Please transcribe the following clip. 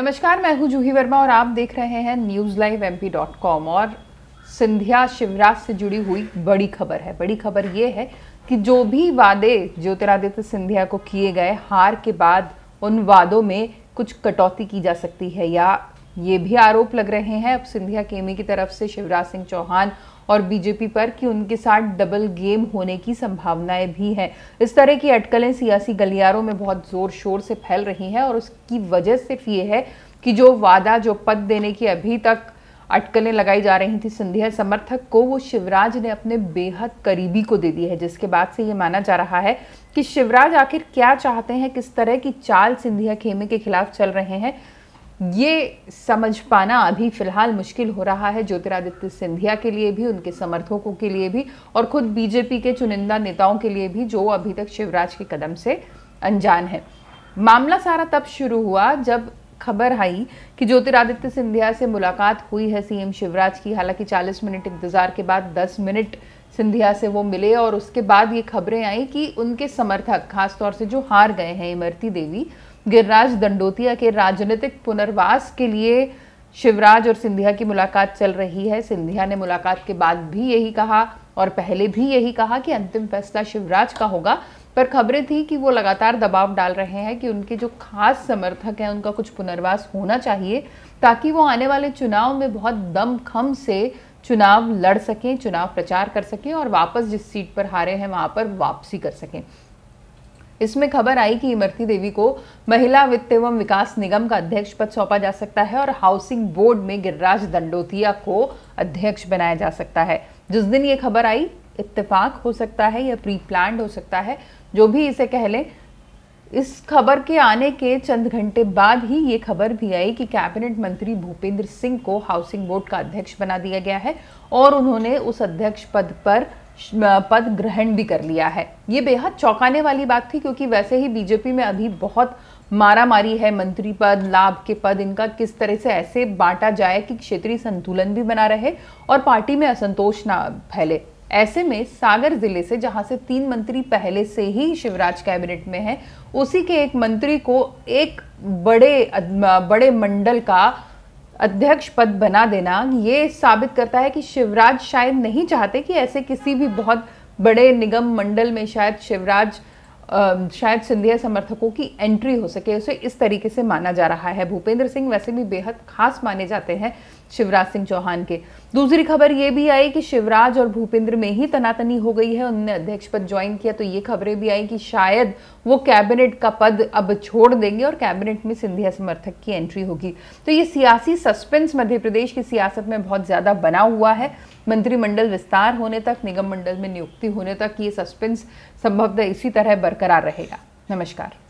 नमस्कार मैं हूं जूही वर्मा और आप देख रहे हैं न्यूज लाइव एम और सिंधिया शिवराज से जुड़ी हुई बड़ी खबर है बड़ी खबर ये है कि जो भी वादे ज्योतिरादित्य सिंधिया को किए गए हार के बाद उन वादों में कुछ कटौती की जा सकती है या ये भी आरोप लग रहे हैं अब सिंधिया केमी की तरफ से शिवराज सिंह चौहान और बीजेपी पर कि उनके साथ डबल गेम होने की संभावनाएं भी हैं इस तरह की अटकलें सियासी गलियारों में बहुत जोर शोर से फैल रही हैं और उसकी वजह सिर्फ ये है कि जो वादा जो पद देने की अभी तक अटकलें लगाई जा रही थी सिंधिया समर्थक को वो शिवराज ने अपने बेहद करीबी को दे दी है जिसके बाद से ये माना जा रहा है कि शिवराज आखिर क्या चाहते हैं किस तरह की चाल सिंधिया खेमे के खिलाफ चल रहे हैं ये समझ पाना अभी फ़िलहाल मुश्किल हो रहा है ज्योतिरादित्य सिंधिया के लिए भी उनके समर्थकों के लिए भी और ख़ुद बीजेपी के चुनिंदा नेताओं के लिए भी जो अभी तक शिवराज के कदम से अनजान है मामला सारा तब शुरू हुआ जब खबर आई कि ज्योतिरादित्य सिंधिया से मुलाकात हुई है सीएम शिवराज की हालांकि 40 मिनट इंतज़ार के बाद 10 मिनट सिंधिया से वो मिले और उसके बाद ये खबरें आई कि उनके समर्थक खासतौर से जो हार गए हैं इमरती देवी गिरिराज दंडोतिया के राजनीतिक पुनर्वास के लिए शिवराज और सिंधिया की मुलाकात चल रही है सिंधिया ने मुलाकात के बाद भी यही कहा और पहले भी यही कहा कि अंतिम फैसला शिवराज का होगा पर खबरें थी कि वो लगातार दबाव डाल रहे हैं कि उनके जो खास समर्थक हैं उनका कुछ पुनर्वास होना चाहिए ताकि वो आने वाले चुनाव में बहुत दम खम से चुनाव लड़ सकें चुनाव प्रचार कर सकें और वापस जिस सीट पर हारे हैं वहाँ पर वापसी कर सकें इसमें खबर आई कि इमरती देवी को महिला वित्त एवं विकास निगम का अध्यक्ष पद सौंपा जा सकता है और हाउसिंग बोर्ड में गिरिराज दंडोतिया को अध्यक्ष बनाया जा सकता है जिस दिन ये खबर आई इत्तेफाक हो सकता है या प्री प्लान हो सकता है जो भी इसे कह लें इस खबर के आने के चंद घंटे बाद ही ये खबर भी आई कि कैबिनेट मंत्री भूपेंद्र सिंह को हाउसिंग बोर्ड का अध्यक्ष बना दिया गया है और उन्होंने उस अध्यक्ष पद पर पद ग्रहण भी कर लिया है ये बेहद चौंकाने वाली बात थी क्योंकि वैसे ही बीजेपी में अभी बहुत मारा मारी है मंत्री पद लाभ के पद इनका किस तरह से ऐसे बांटा जाए कि क्षेत्रीय संतुलन भी बना रहे और पार्टी में असंतोष ना फैले ऐसे में सागर जिले से जहां से तीन मंत्री पहले से ही शिवराज कैबिनेट में हैं उसी के एक मंत्री को एक बड़े बड़े मंडल का अध्यक्ष पद बना देना ये साबित करता है कि शिवराज शायद नहीं चाहते कि ऐसे किसी भी बहुत बड़े निगम मंडल में शायद शिवराज शायद सिंधिया समर्थकों की एंट्री हो सके उसे इस तरीके से माना जा रहा है भूपेंद्र सिंह वैसे भी बेहद खास माने जाते हैं शिवराज सिंह चौहान के दूसरी खबर ये भी आई कि शिवराज और भूपेंद्र में ही तनातनी हो गई है उनने अध्यक्ष पद ज्वाइन किया तो ये खबरें भी आई कि शायद वो कैबिनेट का पद अब छोड़ देंगे और कैबिनेट में सिंधिया समर्थक की एंट्री होगी तो ये सियासी सस्पेंस मध्य प्रदेश की सियासत में बहुत ज़्यादा बना हुआ है मंत्रिमंडल विस्तार होने तक निगम मंडल में नियुक्ति होने तक ये सस्पेंस संभवतः इसी तरह बरकरार रहेगा नमस्कार